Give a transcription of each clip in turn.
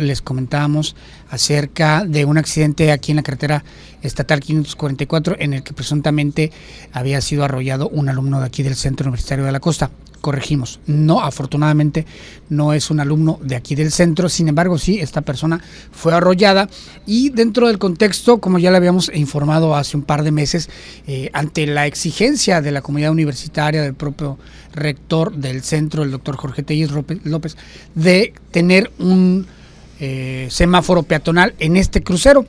les comentábamos acerca de un accidente aquí en la carretera estatal 544 en el que presuntamente había sido arrollado un alumno de aquí del Centro Universitario de la Costa. Corregimos, no, afortunadamente no es un alumno de aquí del centro, sin embargo sí, esta persona fue arrollada y dentro del contexto, como ya le habíamos informado hace un par de meses, eh, ante la exigencia de la comunidad universitaria, del propio rector del centro, el doctor Jorge Tellis López, de tener un eh, semáforo peatonal en este crucero.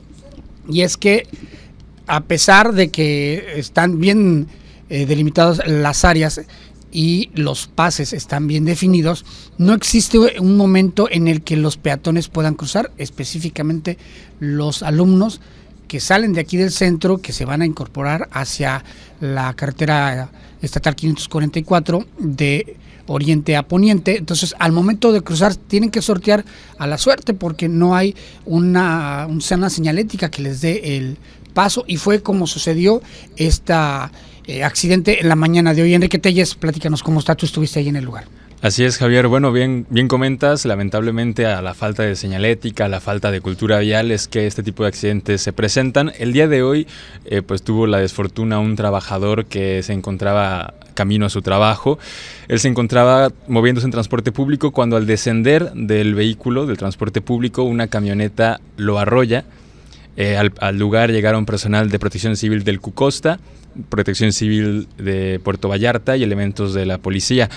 Y es que a pesar de que están bien eh, delimitadas las áreas y los pases están bien definidos, no existe un momento en el que los peatones puedan cruzar, específicamente los alumnos que salen de aquí del centro, que se van a incorporar hacia la carretera estatal 544 de oriente a poniente. Entonces, al momento de cruzar, tienen que sortear a la suerte porque no hay una, una señalética que les dé el paso. Y fue como sucedió este accidente en la mañana de hoy. Enrique Telles, platícanos cómo está, tú estuviste ahí en el lugar. Así es, Javier. Bueno, bien, bien comentas, lamentablemente a la falta de señalética, a la falta de cultura vial es que este tipo de accidentes se presentan. El día de hoy, eh, pues tuvo la desfortuna un trabajador que se encontraba camino a su trabajo. Él se encontraba moviéndose en transporte público cuando al descender del vehículo, del transporte público, una camioneta lo arrolla. Eh, al, lugar llegaron personal de protección civil del Cucosta, protección civil de Puerto Vallarta y elementos de la policía.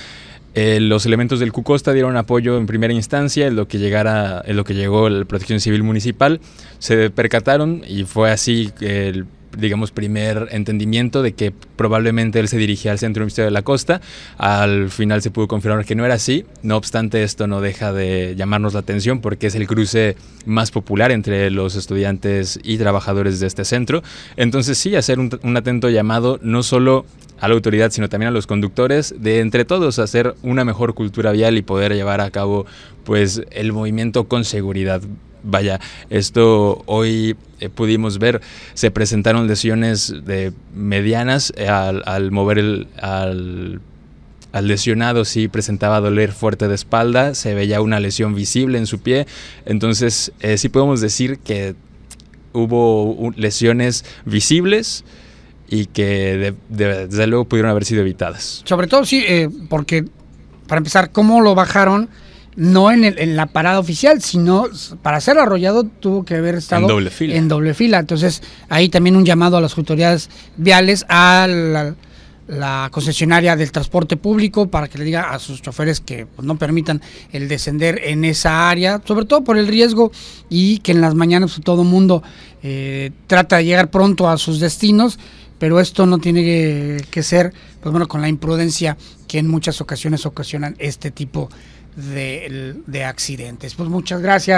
Eh, los elementos del Cucosta dieron apoyo en primera instancia, en lo que, llegara, en lo que llegó la Protección Civil Municipal. Se percataron y fue así el digamos, primer entendimiento de que probablemente él se dirigía al centro ministerio de la costa. Al final se pudo confirmar que no era así. No obstante, esto no deja de llamarnos la atención porque es el cruce más popular entre los estudiantes y trabajadores de este centro. Entonces sí, hacer un, atento llamado no solo a la autoridad, sino también a los conductores, de entre todos hacer una mejor cultura vial y poder llevar a cabo pues el movimiento con seguridad vaya, esto hoy eh, pudimos ver, se presentaron lesiones de medianas eh, al, mover el... Al, lesionado sí presentaba doler fuerte de espalda, se veía una lesión visible en su pie, entonces eh, sí podemos decir que hubo lesiones visibles y que desde luego pudieron haber sido evitadas. Sobre todo sí, porque para empezar, ¿cómo lo bajaron? no en, la parada oficial, sino para ser arrollado tuvo que haber estado en doble fila. Entonces, ahí también un llamado a las autoridades viales, a la, concesionaria del transporte público, para que le diga a sus choferes que pues, no permitan el descender en esa área, sobre todo por el riesgo y que en las mañanas pues, todo el mundo eh, trata de llegar pronto a sus destinos pero esto no tiene que, ser, pues bueno, con la imprudencia que en muchas ocasiones ocasionan este tipo de, accidentes. Pues muchas gracias.